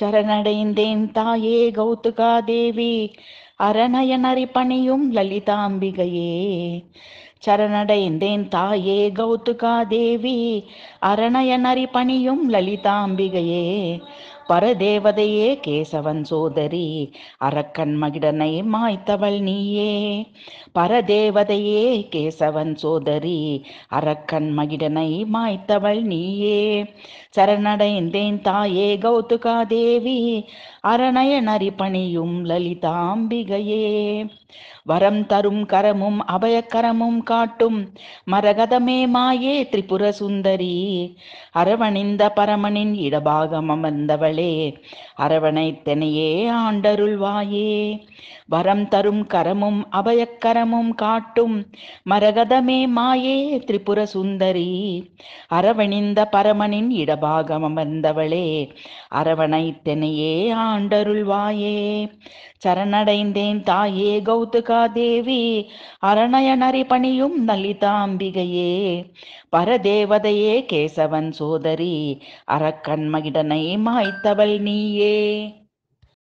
சரணடைந்தேன் தாயே கௌதுகா தேவி அரணயனறி பணியும் லலிதாம்பிகையே சரணடைந்தேன் தாயே கௌதுகா தேவி அரணயனறி பணியும் லலிதாம்பிகையே பரதேவதையே கேசவன் சோதரி அரக்கன் மகிடனை மாய்த்தவள் நீயே பரதேவதையே கேசவன் சோதரி அரக்கன் மகிடனை மாய்த்தவள் நீயே சரணடைந்தேன் தாயே கௌதுகா தேவி அரணயனரி பணியும் லலிதாம்பிகையே வரம் தரும் கரமும் அபயக்கரமும் காட்டும் மரகதமே மாயே திரிபுர சுந்தரி அரவணிந்த பரமனின் இடபாகம் அமர்ந்தவள் கடவுளே அரவணைத்தனையே ஆண்டருள்வாயே வரம் தரும் கரமும் அபயக்கரமும் காட்டும் மரகதமே மாயே திரிபுர சுந்தரி அரவணிந்த பரமனின் இடபாகம் அமர்ந்தவளே அரவணைத்தனையே ஆண்டருள்வாயே சரணடைந்தேன் தாயே கௌதுகா தேவி அரணயனரி பணியும் நலிதாம்பிகையே பரதேவதையே கேசவன் சோதரி அரக்கண்மகிடனை மாய்த்த காத்தவள் நீயே